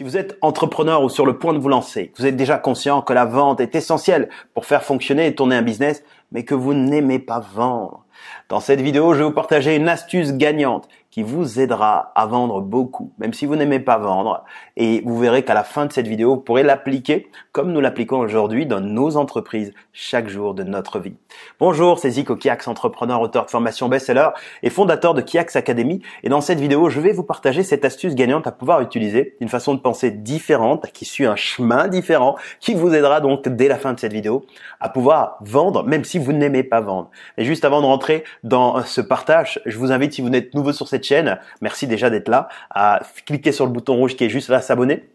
Si vous êtes entrepreneur ou sur le point de vous lancer, vous êtes déjà conscient que la vente est essentielle pour faire fonctionner et tourner un business, mais que vous n'aimez pas vendre. Dans cette vidéo, je vais vous partager une astuce gagnante qui vous aidera à vendre beaucoup, même si vous n'aimez pas vendre. Et vous verrez qu'à la fin de cette vidéo, vous pourrez l'appliquer comme nous l'appliquons aujourd'hui dans nos entreprises chaque jour de notre vie. Bonjour, c'est Zico Kiax, entrepreneur, auteur de formation best-seller et fondateur de Kiax Academy. Et dans cette vidéo, je vais vous partager cette astuce gagnante à pouvoir utiliser, une façon de penser différente, qui suit un chemin différent, qui vous aidera donc dès la fin de cette vidéo à pouvoir vendre, même si vous n'aimez pas vendre. mais juste avant de rentrer dans euh, ce partage, je vous invite, si vous n'êtes nouveau sur cette chaîne, merci déjà d'être là, à cliquer sur le bouton rouge qui est juste là, s'abonner,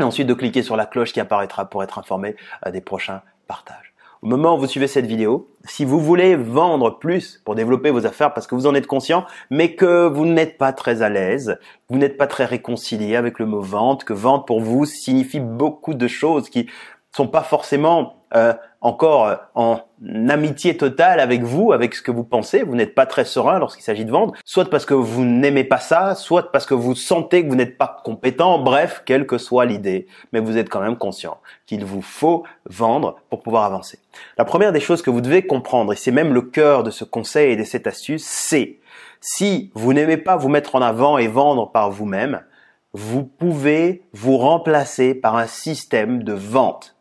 et ensuite de cliquer sur la cloche qui apparaîtra pour être informé euh, des prochains partages au moment où vous suivez cette vidéo, si vous voulez vendre plus pour développer vos affaires parce que vous en êtes conscient, mais que vous n'êtes pas très à l'aise, vous n'êtes pas très réconcilié avec le mot vente, que vente pour vous signifie beaucoup de choses qui sont pas forcément euh, encore euh, en amitié totale avec vous, avec ce que vous pensez, vous n'êtes pas très serein lorsqu'il s'agit de vendre, soit parce que vous n'aimez pas ça, soit parce que vous sentez que vous n'êtes pas compétent, bref, quelle que soit l'idée, mais vous êtes quand même conscient qu'il vous faut vendre pour pouvoir avancer. La première des choses que vous devez comprendre, et c'est même le cœur de ce conseil et de cette astuce, c'est si vous n'aimez pas vous mettre en avant et vendre par vous-même, vous pouvez vous remplacer par un système de vente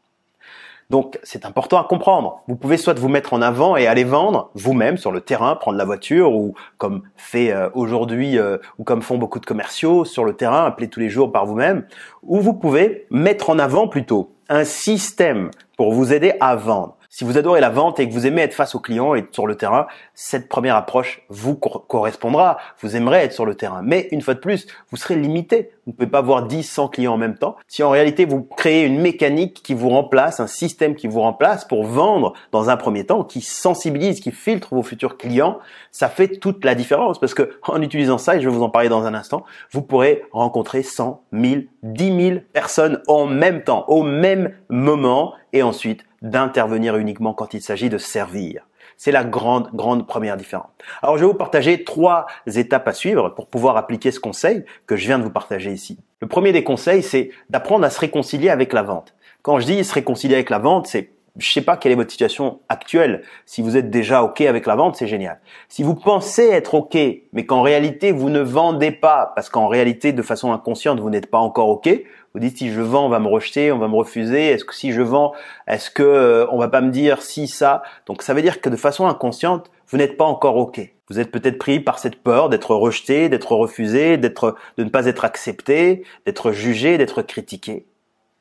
donc c'est important à comprendre. Vous pouvez soit vous mettre en avant et aller vendre vous-même sur le terrain, prendre la voiture ou comme fait euh, aujourd'hui euh, ou comme font beaucoup de commerciaux sur le terrain, appeler tous les jours par vous-même, ou vous pouvez mettre en avant plutôt un système pour vous aider à vendre. Si vous adorez la vente et que vous aimez être face aux clients et être sur le terrain, cette première approche vous correspondra. Vous aimerez être sur le terrain. Mais une fois de plus, vous serez limité. Vous ne pouvez pas avoir 10, 100 clients en même temps. Si en réalité vous créez une mécanique qui vous remplace, un système qui vous remplace pour vendre dans un premier temps, qui sensibilise, qui filtre vos futurs clients, ça fait toute la différence parce que en utilisant ça, et je vais vous en parler dans un instant, vous pourrez rencontrer 100, 1000, 10 000 personnes en même temps, au même moment et ensuite d'intervenir uniquement quand il s'agit de servir. C'est la grande, grande première différence. Alors je vais vous partager trois étapes à suivre pour pouvoir appliquer ce conseil que je viens de vous partager ici. Le premier des conseils, c'est d'apprendre à se réconcilier avec la vente. Quand je dis se réconcilier avec la vente, c'est je sais pas quelle est votre situation actuelle. Si vous êtes déjà OK avec la vente, c'est génial. Si vous pensez être OK, mais qu'en réalité vous ne vendez pas, parce qu'en réalité de façon inconsciente vous n'êtes pas encore OK, vous dites si je vends, on va me rejeter, on va me refuser. Est-ce que si je vends, est-ce que euh, on va pas me dire si ça Donc ça veut dire que de façon inconsciente, vous n'êtes pas encore ok. Vous êtes peut-être pris par cette peur d'être rejeté, d'être refusé, d'être de ne pas être accepté, d'être jugé, d'être critiqué.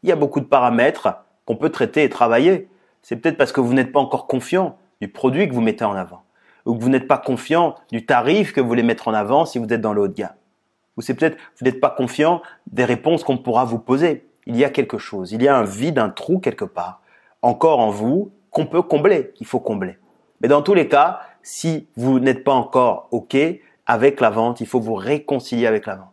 Il y a beaucoup de paramètres qu'on peut traiter et travailler. C'est peut-être parce que vous n'êtes pas encore confiant du produit que vous mettez en avant ou que vous n'êtes pas confiant du tarif que vous voulez mettre en avant si vous êtes dans le haut gamme ou c'est peut-être vous n'êtes pas confiant des réponses qu'on pourra vous poser. Il y a quelque chose, il y a un vide, un trou quelque part, encore en vous, qu'on peut combler, qu'il faut combler. Mais dans tous les cas, si vous n'êtes pas encore OK avec la vente, il faut vous réconcilier avec la vente.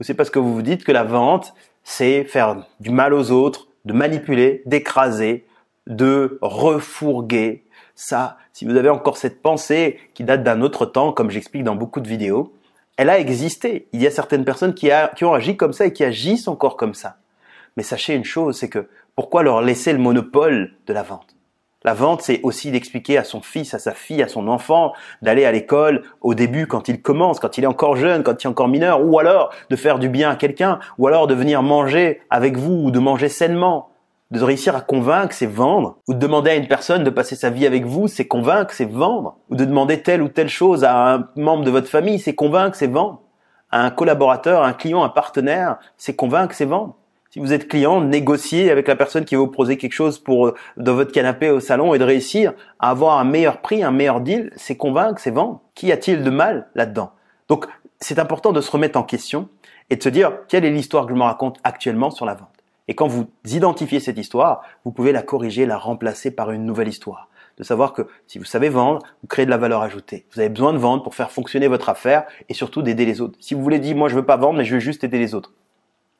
Ou c'est parce que vous vous dites que la vente, c'est faire du mal aux autres, de manipuler, d'écraser, de refourguer. Ça, si vous avez encore cette pensée qui date d'un autre temps, comme j'explique dans beaucoup de vidéos, elle a existé. Il y a certaines personnes qui, ont agi comme ça et qui agissent encore comme ça. Mais sachez une chose, c'est que pourquoi leur laisser le monopole de la vente la vente, c'est aussi d'expliquer à son fils, à sa fille, à son enfant d'aller à l'école au début quand il commence, quand il est encore jeune, quand il est encore mineur, ou alors de faire du bien à quelqu'un, ou alors de venir manger avec vous ou de manger sainement. De réussir à convaincre, c'est vendre. Ou de demander à une personne de passer sa vie avec vous, c'est convaincre, c'est vendre. Ou de demander telle ou telle chose à un membre de votre famille, c'est convaincre, c'est vendre. À un collaborateur, à un client, un partenaire, c'est convaincre, c'est vendre. Si vous êtes client, négocier avec la personne qui va vous proposer quelque chose pour dans votre canapé au salon et de réussir à avoir un meilleur prix, un meilleur deal, c'est convaincre, c'est vendre. Qu'y a-t-il de mal là-dedans Donc, c'est important de se remettre en question et de se dire quelle est l'histoire que je me raconte actuellement sur la vente. Et quand vous identifiez cette histoire, vous pouvez la corriger, la remplacer par une nouvelle histoire. De savoir que si vous savez vendre, vous créez de la valeur ajoutée. Vous avez besoin de vendre pour faire fonctionner votre affaire et surtout d'aider les autres. Si vous voulez dire, moi je veux pas vendre, mais je veux juste aider les autres.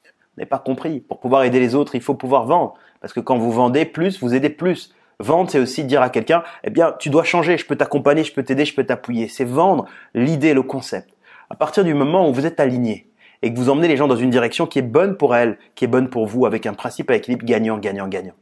Vous n'avez pas compris. Pour pouvoir aider les autres, il faut pouvoir vendre. Parce que quand vous vendez plus, vous aidez plus. Vendre, c'est aussi dire à quelqu'un, eh bien, tu dois changer, je peux t'accompagner, je peux t'aider, je peux t'appuyer. C'est vendre l'idée, le concept. À partir du moment où vous êtes aligné, et que vous emmenez les gens dans une direction qui est bonne pour elles, qui est bonne pour vous, avec un principe à équilibre gagnant, gagnant, gagnant.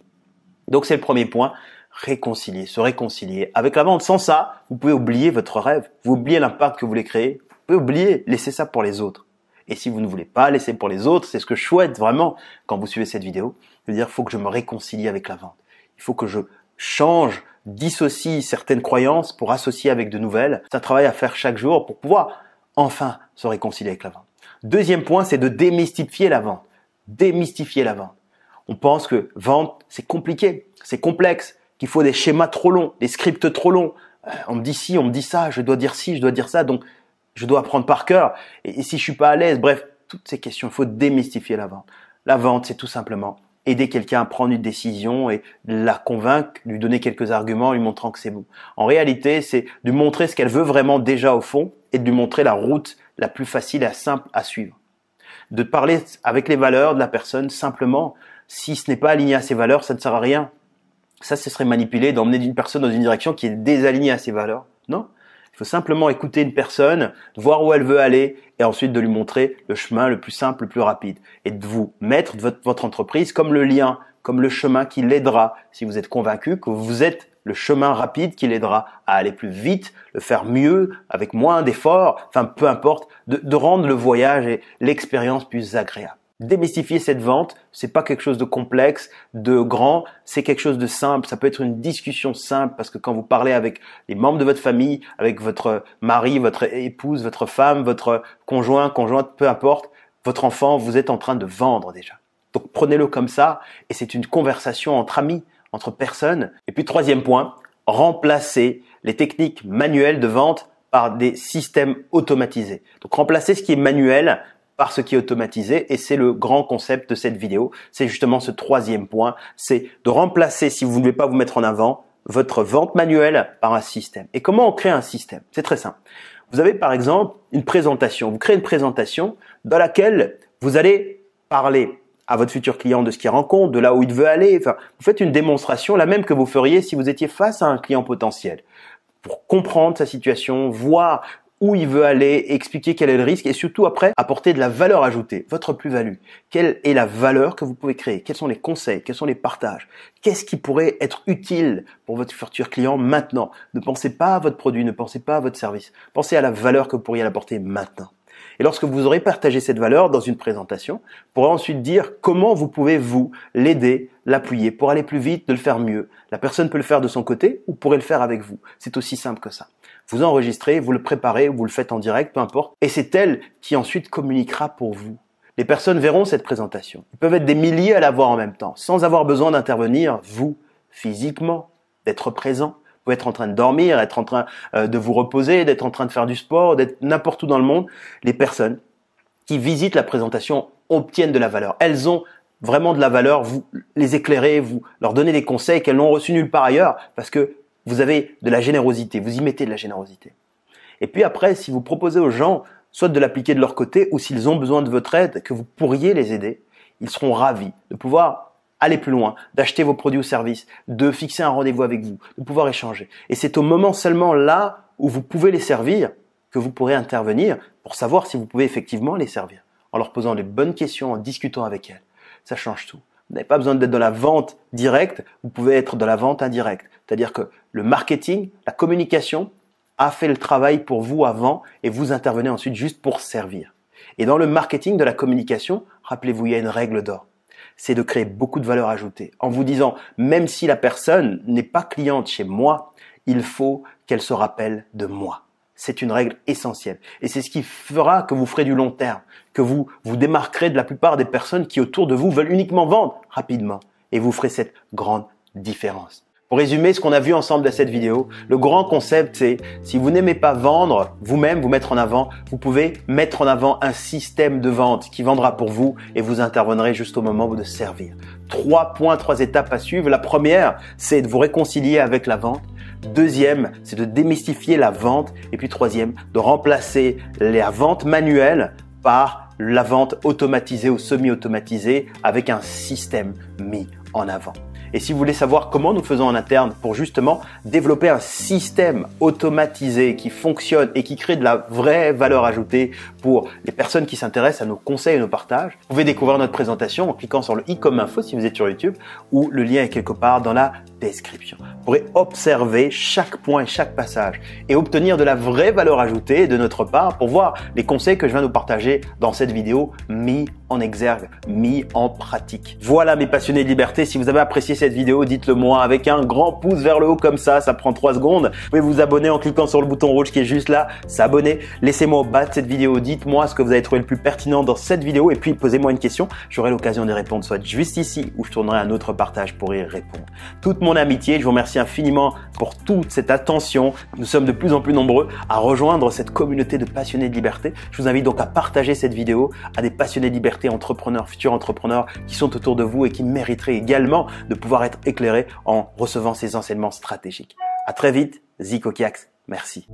Donc c'est le premier point, réconcilier, se réconcilier avec la vente. Sans ça, vous pouvez oublier votre rêve, vous oubliez l'impact que vous voulez créer, vous pouvez oublier, laisser ça pour les autres. Et si vous ne voulez pas laisser pour les autres, c'est ce que je souhaite vraiment quand vous suivez cette vidéo, de dire faut que je me réconcilie avec la vente. Il faut que je change, dissocie certaines croyances pour associer avec de nouvelles. C'est un travail à faire chaque jour pour pouvoir enfin se réconcilier avec la vente. Deuxième point, c'est de démystifier la vente. Démystifier la vente. On pense que vente, c'est compliqué, c'est complexe, qu'il faut des schémas trop longs, des scripts trop longs. Euh, on me dit ci, on me dit ça, je dois dire ci, je dois dire ça, donc je dois apprendre par cœur. Et, si je suis pas à l'aise, bref, toutes ces questions, il faut démystifier la vente. La vente, c'est tout simplement aider quelqu'un à prendre une décision et la convaincre, lui donner quelques arguments, lui montrant que c'est bon. En réalité, c'est de montrer ce qu'elle veut vraiment déjà au fond et de lui montrer la route la plus facile et simple à suivre. De parler avec les valeurs de la personne simplement, si ce n'est pas aligné à ses valeurs, ça ne sert à rien. Ça, ce serait manipuler, d'emmener une personne dans une direction qui est désalignée à ses valeurs. Non. Il faut simplement écouter une personne, voir où elle veut aller et ensuite de lui montrer le chemin le plus simple, le plus rapide. Et de vous mettre votre entreprise comme le lien, comme le chemin qui l'aidera si vous êtes convaincu que vous êtes le chemin rapide qui l'aidera à aller plus vite, le faire mieux, avec moins d'efforts, enfin peu importe, de, rendre le voyage et l'expérience plus agréable. Démystifier cette vente, c'est pas quelque chose de complexe, de grand, c'est quelque chose de simple. Ça peut être une discussion simple parce que quand vous parlez avec les membres de votre famille, avec votre mari, votre épouse, votre femme, votre conjoint, conjointe, peu importe, votre enfant, vous êtes en train de vendre déjà. Donc prenez-le comme ça et c'est une conversation entre amis entre personnes. Et puis troisième point, remplacer les techniques manuelles de vente par des systèmes automatisés. Donc remplacer ce qui est manuel par ce qui est automatisé et c'est le grand concept de cette vidéo. C'est justement ce troisième point, c'est de remplacer, si vous ne voulez pas vous mettre en avant, votre vente manuelle par un système. Et comment on crée un système C'est très simple. Vous avez par exemple une présentation. Vous créez une présentation dans laquelle vous allez parler à votre futur client de ce qu'il rencontre, de là où il veut aller. Enfin, vous faites une démonstration, la même que vous feriez si vous étiez face à un client potentiel, pour comprendre sa situation, voir où il veut aller, expliquer quel est le risque et surtout après apporter de la valeur ajoutée, votre plus-value. Quelle est la valeur que vous pouvez créer Quels sont les conseils Quels sont les partages Qu'est-ce qui pourrait être utile pour votre futur client maintenant Ne pensez pas à votre produit, ne pensez pas à votre service, pensez à la valeur que vous pourriez apporter maintenant. Et lorsque vous aurez partagé cette valeur dans une présentation, vous pourrez ensuite dire comment vous pouvez vous l'aider, l'appuyer pour aller plus vite, de le faire mieux. La personne peut le faire de son côté ou pourrait le faire avec vous. C'est aussi simple que ça. Vous enregistrez, vous le préparez, vous le faites en direct, peu importe. Et c'est elle qui ensuite communiquera pour vous. Les personnes verront cette présentation. Ils peuvent être des milliers à la voir en même temps, sans avoir besoin d'intervenir, vous, physiquement, d'être présent pouvez être en train de dormir, être en train euh, de vous reposer, d'être en train de faire du sport, d'être n'importe où dans le monde. Les personnes qui visitent la présentation obtiennent de la valeur. Elles ont vraiment de la valeur, vous les éclairez, vous leur donnez des conseils qu'elles n'ont reçus nulle part ailleurs parce que vous avez de la générosité, vous y mettez de la générosité. Et puis après, si vous proposez aux gens soit de l'appliquer de leur côté ou s'ils ont besoin de votre aide, que vous pourriez les aider, ils seront ravis de pouvoir aller plus loin, d'acheter vos produits ou services, de fixer un rendez-vous avec vous, de pouvoir échanger. Et c'est au moment seulement là où vous pouvez les servir que vous pourrez intervenir pour savoir si vous pouvez effectivement les servir. En leur posant les bonnes questions, en discutant avec elles, ça change tout. Vous n'avez pas besoin d'être dans la vente directe, vous pouvez être dans la vente indirecte. C'est-à-dire que le marketing, la communication a fait le travail pour vous avant et vous intervenez ensuite juste pour servir. Et dans le marketing de la communication, rappelez-vous, il y a une règle d'or c'est de créer beaucoup de valeur ajoutée en vous disant, même si la personne n'est pas cliente chez moi, il faut qu'elle se rappelle de moi. C'est une règle essentielle. Et c'est ce qui fera que vous ferez du long terme, que vous vous démarquerez de la plupart des personnes qui autour de vous veulent uniquement vendre rapidement. Et vous ferez cette grande différence. Pour résumer ce qu'on a vu ensemble dans cette vidéo, le grand concept c'est si vous n'aimez pas vendre vous-même, vous mettre en avant, vous pouvez mettre en avant un système de vente qui vendra pour vous et vous interviendrez juste au moment de servir. Trois points, trois étapes à suivre. La première, c'est de vous réconcilier avec la vente. Deuxième, c'est de démystifier la vente. Et puis troisième, de remplacer la vente manuelle par la vente automatisée ou semi-automatisée avec un système mis en avant. Et si vous voulez savoir comment nous faisons en interne pour justement développer un système automatisé qui fonctionne et qui crée de la vraie valeur ajoutée pour les personnes qui s'intéressent à nos conseils et nos partages, vous pouvez découvrir notre présentation en cliquant sur le i comme info si vous êtes sur YouTube ou le lien est quelque part dans la description. Vous pourrez observer chaque point et chaque passage et obtenir de la vraie valeur ajoutée de notre part pour voir les conseils que je viens de partager dans cette vidéo mis en exergue, mis en pratique. Voilà mes passionnés de liberté, si vous avez apprécié cette vidéo, dites-le moi avec un grand pouce vers le haut comme ça, ça prend trois secondes. Vous pouvez vous abonner en cliquant sur le bouton rouge qui est juste là, s'abonner. Laissez-moi au bas de cette vidéo, dites-moi ce que vous avez trouvé le plus pertinent dans cette vidéo et puis posez-moi une question, j'aurai l'occasion d'y répondre soit juste ici ou je tournerai un autre partage pour y répondre. Toute mon amitié. Je vous remercie infiniment pour toute cette attention. Nous sommes de plus en plus nombreux à rejoindre cette communauté de passionnés de liberté. Je vous invite donc à partager cette vidéo à des passionnés de liberté, entrepreneurs, futurs entrepreneurs qui sont autour de vous et qui mériteraient également de pouvoir être éclairés en recevant ces enseignements stratégiques. À très vite, Zico Kiax. Merci.